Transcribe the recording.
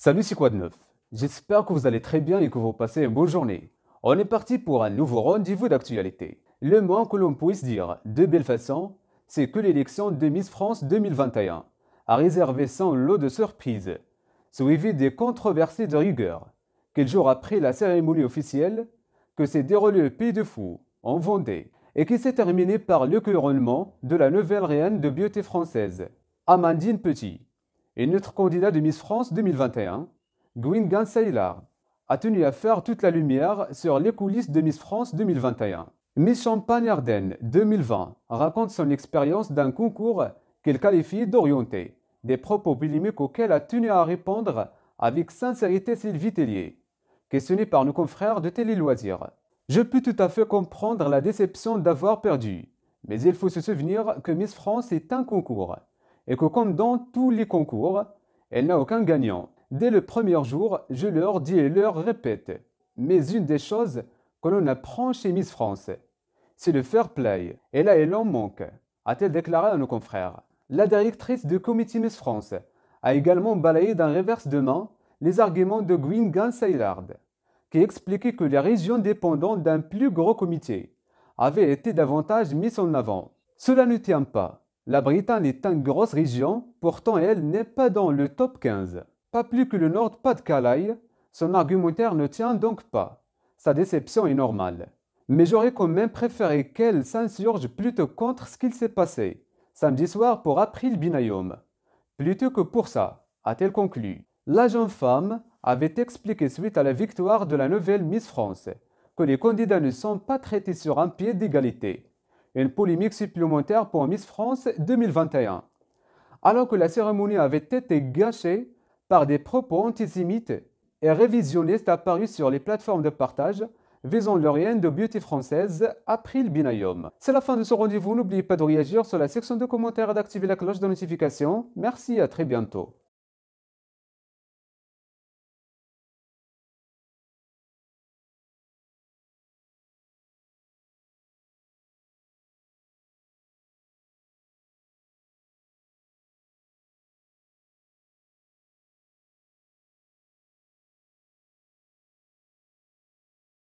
Salut, c'est quoi de neuf J'espère que vous allez très bien et que vous passez une bonne journée. On est parti pour un nouveau rendez-vous d'actualité. Le moins que l'on puisse dire, de belle façon, c'est que l'élection de Miss France 2021 a réservé son lot de surprises, suivi des controverses de rigueur. Quelques jour après la cérémonie officielle, que s'est déroulé au Pays de Fou, en Vendée, et qui s'est terminée par le couronnement de la nouvelle reine de beauté française, Amandine Petit. Et notre candidat de Miss France 2021, Gwyn Gansailar, a tenu à faire toute la lumière sur les coulisses de Miss France 2021. Miss Champagne-Ardenne 2020 raconte son expérience d'un concours qu'elle qualifie d'orienté, des propos polémiques auxquels a tenu à répondre avec sincérité Sylvie Tellier, questionnée par nos confrères de Télé Loisirs. Je peux tout à fait comprendre la déception d'avoir perdu, mais il faut se souvenir que Miss France est un concours et que comme dans tous les concours, elle n'a aucun gagnant. Dès le premier jour, je leur dis et leur répète. Mais une des choses que l'on apprend chez Miss France, c'est le fair play. Et là, elle en manque, a-t-elle déclaré à nos confrères. La directrice du comité Miss France a également balayé d'un revers de main les arguments de Gwyn Saylard, qui expliquait que les régions dépendantes d'un plus gros comité avaient été davantage mises en avant. Cela ne tient pas. La Bretagne est une grosse région, pourtant elle n'est pas dans le top 15. Pas plus que le Nord-Pas-de-Calais, son argumentaire ne tient donc pas. Sa déception est normale. Mais j'aurais quand même préféré qu'elle s'insurge plutôt contre ce qu'il s'est passé, samedi soir pour April Binayom. Plutôt que pour ça, a-t-elle conclu. La jeune femme avait expliqué suite à la victoire de la nouvelle Miss France que les candidats ne sont pas traités sur un pied d'égalité une polémique supplémentaire pour Miss France 2021. Alors que la cérémonie avait été gâchée par des propos antisémites et révisionnistes apparus sur les plateformes de partage visant rien de beauté française April Binayom. C'est la fin de ce rendez-vous, n'oubliez pas de réagir sur la section de commentaires et d'activer la cloche de notification. Merci et à très bientôt.